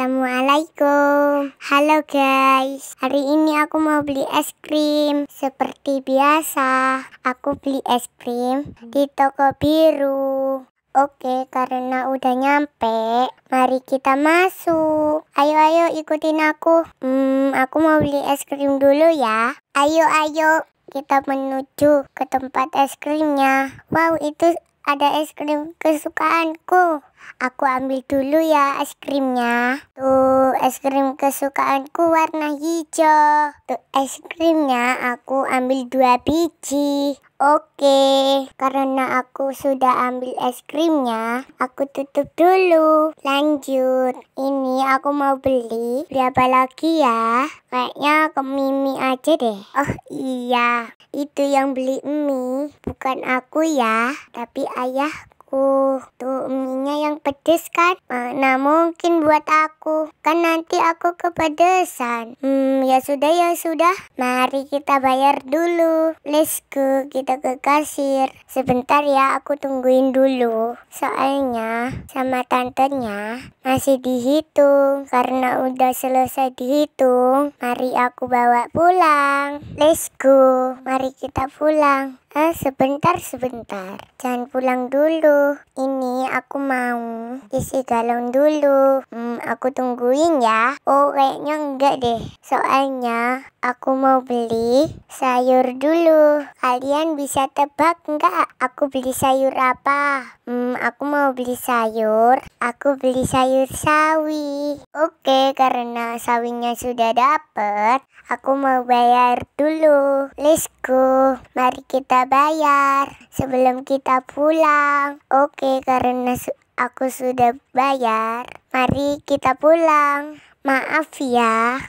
Assalamualaikum Halo guys Hari ini aku mau beli es krim Seperti biasa Aku beli es krim Di toko biru Oke karena udah nyampe Mari kita masuk Ayo ayo ikutin aku Hmm aku mau beli es krim dulu ya Ayo ayo kita menuju ke tempat es krimnya Wow itu ada es krim kesukaanku Aku ambil dulu ya es krimnya. Tuh, es krim kesukaanku warna hijau. Tuh, es krimnya aku ambil dua biji. Oke, karena aku sudah ambil es krimnya, aku tutup dulu. Lanjut, ini aku mau beli berapa lagi ya? Kayaknya ke Mimi aja deh. Oh iya, itu yang beli mie, bukan aku ya, tapi Ayah aku. Tuh mie yang pedes kan? Mana eh, mungkin buat aku. Kan nanti aku kepedesan. Hmm ya sudah ya sudah. Mari kita bayar dulu. Let's go kita ke kasir. Sebentar ya aku tungguin dulu. Soalnya sama tantenya masih dihitung. Karena udah selesai dihitung. Mari aku bawa pulang. Let's go. Mari kita pulang. Ah, sebentar, sebentar. Jangan pulang dulu. Ini aku mau isi galon dulu. Hmm, aku tungguin ya. Oh, kayaknya enggak deh. Soalnya aku mau beli sayur dulu. Kalian bisa tebak enggak aku beli sayur apa? Hmm, aku mau beli sayur aku beli sayur sawi. Oke, karena sawinya sudah dapat, aku mau bayar dulu. Let's go, mari kita bayar sebelum kita pulang. Oke, karena su aku sudah bayar, mari kita pulang. Maaf ya,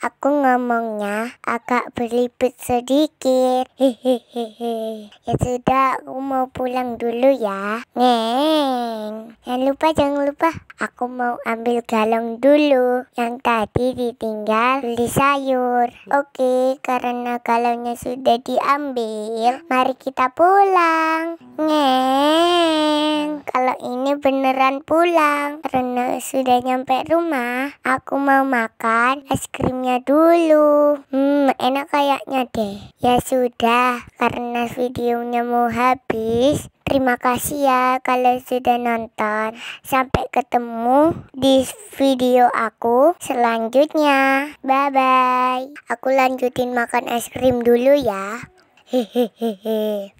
Aku ngomongnya agak berlipat sedikit. hehehe. Ya sudah, aku mau pulang dulu ya. Neng. Jangan lupa, jangan lupa. Aku mau ambil galon dulu yang tadi ditinggal beli sayur. Oke, karena galonnya sudah diambil, mari kita pulang. Neng beneran pulang. Karena sudah nyampe rumah, aku mau makan es krimnya dulu. Hmm, enak kayaknya deh. Ya sudah, karena videonya mau habis, terima kasih ya kalau sudah nonton. Sampai ketemu di video aku selanjutnya. Bye bye. Aku lanjutin makan es krim dulu ya. hehehe